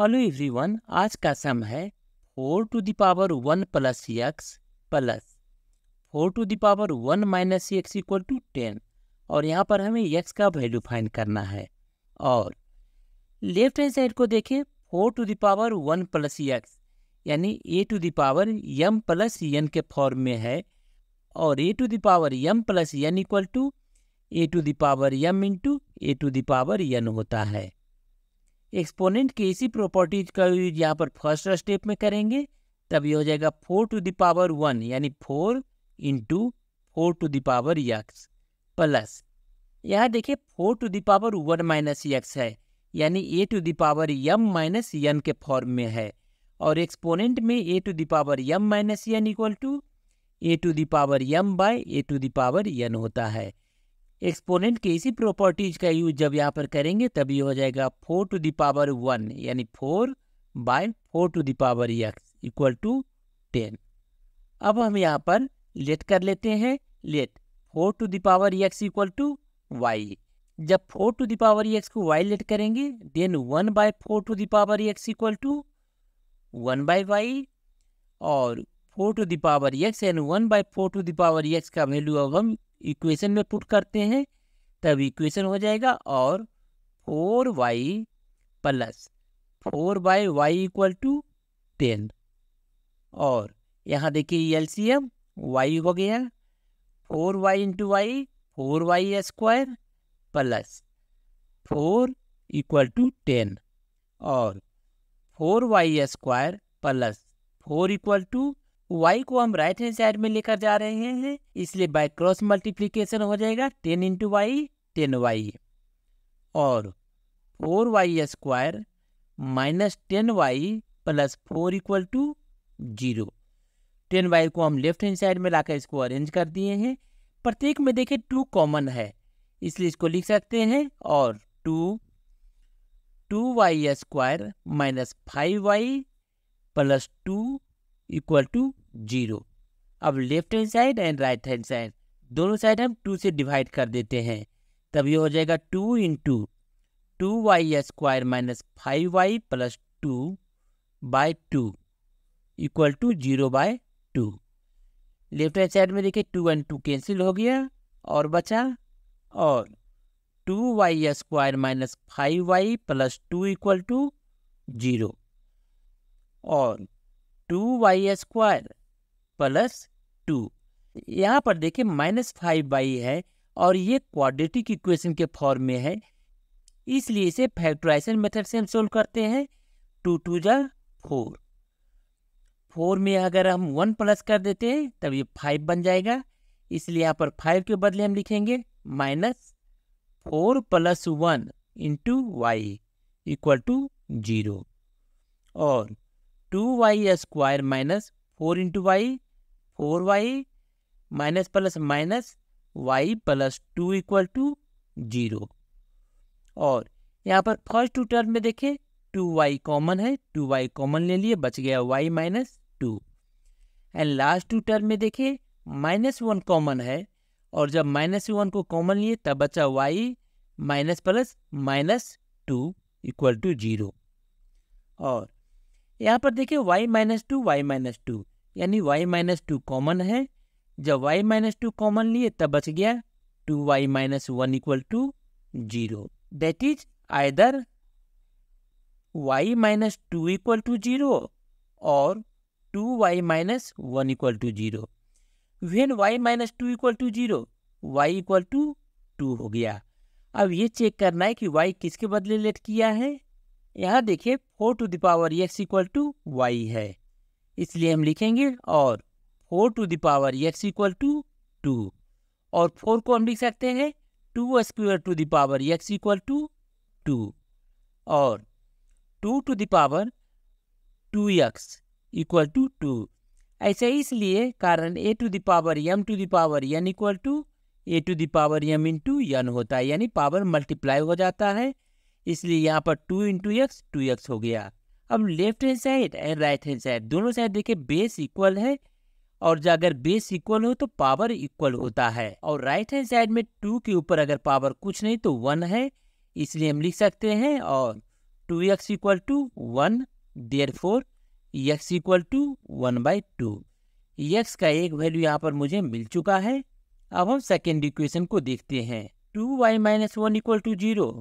hello everyone आज का sum है four to the power one plus x plus four to the power one minus x equal to ten और यहाँ पर हमें यक्स का वैल्यू फाइन करना है और लेफ्ट हैंड साइड को देखें four to the power one plus x यानी a to the power m plus n के फॉर्म में है और a to the power m plus n equal to a to the power m into a to the power n होता है exponent की इसी properties का यूज यहाँ पर फर्स्ट स्टेप में करेंगे तब ये हो जाएगा फोर टू दावर वन यानी four into four to the power x plus यहाँ देखिए four to the power one minus x है यानी a to the power m minus n के फॉर्म में है और एक्सपोनेंट में a to the power m minus n equal to a to the power m by a to the power n होता है exponent के इसी प्रॉपर्टीज का यूज जब यहाँ पर करेंगे तभी हो जाएगा फोर टू दावर वन यानी four by four to the power x equal to ten अब हम यहाँ पर लेट कर लेते हैं let four to the power x equal to y जब फोर टू दावर एक्स को वाई लेट करेंगे then one by four to the power x equal to one by y और four to the power x and one by four to the power x का value अब हम equation में put करते हैं तब इक्वेशन हो जाएगा और four y plus four by y equal to ten और यहाँ देखिए एल सी एम वाई हो गया four y into y four y square plus four equal to ten और four y square plus four equal to y को हम right hand side में लेकर जा रहे हैं इसलिए बाय क्रॉस मल्टीप्लीकेशन हो जाएगा ten into y ten y और four y square minus ten y plus four equal to zero ten y को हम लेफ्ट हैंड साइड में लाकर इसको अरेंज कर दिए हैं प्रत्येक में देखें टू कॉमन है इसलिए इसको लिख सकते हैं और two two y square minus five y plus two equal to zero अब left hand side and right hand side दोनों साइड हम टू से डिवाइड कर देते हैं तब ये हो जाएगा two into two y square minus five y plus two by two equal to zero by two left hand side में देखिए टू एंड टू कैंसिल हो गया और बचा और two y square minus five y plus two equal to zero और two y square plus two यहाँ पर देखिए माइनस फाइव बाई है और ये क्वाड्रेटिक इक्वेशन के फॉर्म में है इसलिए इसे फैक्टराइजेशन मेथड से हम सोल्व करते हैं टू टू जा फोर फोर में अगर हम वन प्लस कर देते हैं तब ये फाइव बन जाएगा इसलिए यहाँ पर फाइव के बदले हम लिखेंगे minus four plus one into y equal to zero और two y square minus four into y four y minus plus minus y plus two equal to zero और यहाँ पर फर्स्ट टू टर्म में देखें टू वाई कॉमन है two y common ले लिए बच गया y minus two and last two term में देखें माइनस वन कॉमन है और जब माइनस वन को कॉमन लिए तब बचा y minus plus minus two equal to zero और यहाँ पर देखिए y minus two y minus two यानी वाई माइनस टू कॉमन है जब वाई माइनस टू कॉमन लिए तब बच गया two y minus one equal to zero that is either y minus two equal to zero और two y minus one equal to zero when y minus two equal to zero y equal to two हो गया अब ये check करना है कि y किसके बदले लेट किया है यहाँ देखिए four to the power x equal to y है इसलिए हम लिखेंगे और four to the power x equal to two और फोर को हम लिख सकते हैं two square to the power x equal to two और two to the power two x equal to two ऐसे इसलिए कारण a to the power m to the power n equal to a to the power m into n होता है यानी power multiply हो जाता है इसलिए यहाँ पर two into x two x हो गया अब left hand side and right hand side दोनों साइड देखिए बेस इक्वल है और जो अगर बेस इक्वल हो तो पावर इक्वल होता है और राइट हैंड साइड में टू के ऊपर अगर पावर कुछ नहीं तो वन है इसलिए हम लिख सकते हैं और two x equal to one therefore x equal to one by two x का एक वैल्यू यहाँ पर मुझे मिल चुका है अब हम सेकेंड इक्वेशन को देखते हैं two y minus one equal to zero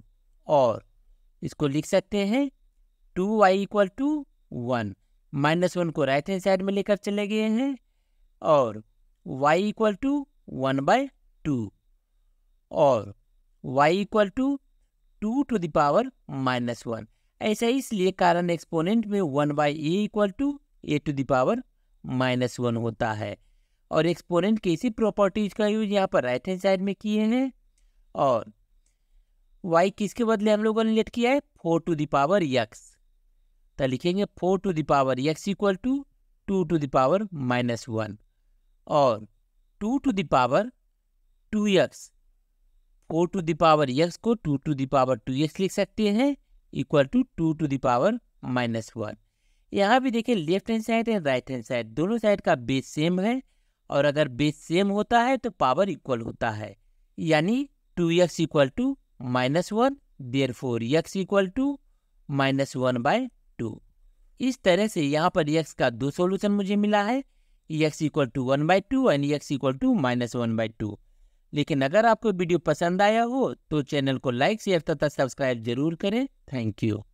और इसको लिख सकते हैं two y equal to one minus one को राइट हैंड साइड में लेकर चले गए हैं और y equal to one by two और y equal to two to the power minus one ऐसा इसलिए कारण एक्सपोनेंट में one by a equal to a to the power minus one होता है और एक्सपोनेंट के इसी प्रॉपर्टीज का यूज यहाँ पर राइट हैंड साइड में किए हैं और वाई किसके बदले हम लोगों ने लेट किया है फोर टू दावर यक्स तो लिखेंगे four to the power x equal to two to the power minus one और two to the power two x four to the power x को two to the power two x लिख सकते हैं equal to two to the power minus one यहाँ भी देखिए left hand side and right hand side दोनों side का बेस सेम है और अगर बेस सेम होता है तो पावर इक्वल होता है यानी two x equal to minus one therefore x equal to minus one by two इस तरह से यहाँ पर एक्स का दो सॉल्यूशन मुझे मिला है x equal to one by two and x equal to minus one by two लेकिन अगर आपको वीडियो पसंद आया हो तो चैनल को लाइक शेयर तथा सब्सक्राइब जरूर करें थैंक यू